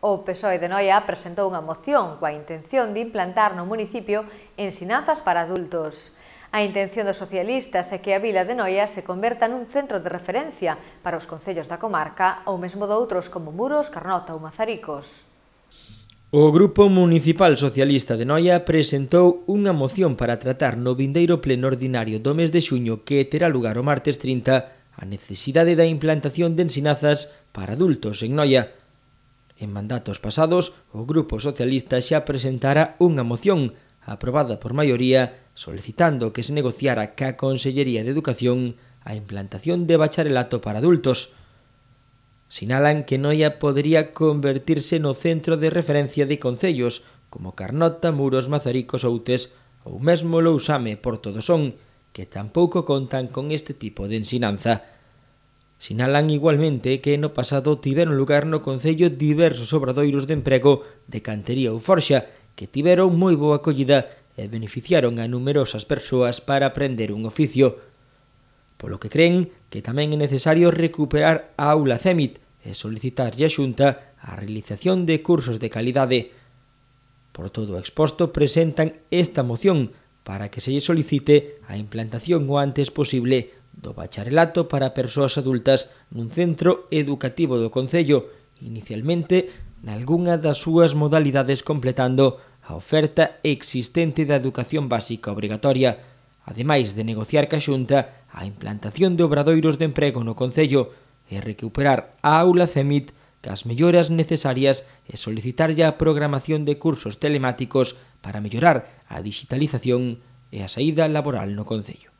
O PSOE de Noia presentou unha moción coa intención de implantar no municipio ensinanzas para adultos. A intención dos socialistas é que a vila de Noia se converta nun centro de referencia para os concellos da comarca ou mesmo doutros como Muros, Carnota ou Mazaricos. O Grupo Municipal Socialista de Noia presentou unha moción para tratar no vindeiro pleno ordinario do mes de xuño que terá lugar o martes 30 a necesidade da implantación de ensinazas para adultos en Noia. En mandatos pasados, o Grupo Socialista xa presentara unha moción aprobada por maioría solicitando que se negociara ca Consellería de Educación a implantación de bacharelato para adultos. Sinalan que Noia podría convertirse no centro de referencia de concellos como Carnota, Muros, Mazaricos, Outes ou mesmo Lousame, Porto do Son, que tampouco contan con este tipo de ensinanza. Sinalan igualmente que no pasado tiveron lugar no Concello diversos obradoiros de emprego de cantería ou forxa que tiveron moi boa acollida e beneficiaron a numerosas persoas para aprender un oficio. Polo que creen que tamén é necesario recuperar a aula CEMIT e solicitarlle a Xunta a realización de cursos de calidade. Por todo o exposto presentan esta moción para que se lle solicite a implantación o antes posible do bacharelato para persoas adultas nun centro educativo do Concello, inicialmente nalgúna das súas modalidades completando a oferta existente da educación básica obrigatoria, ademais de negociar ca xunta a implantación de obradoiros de emprego no Concello e recuperar a aula CEMIT cas melloras necesarias e solicitar a programación de cursos telemáticos para mellorar a digitalización e a saída laboral no Concello.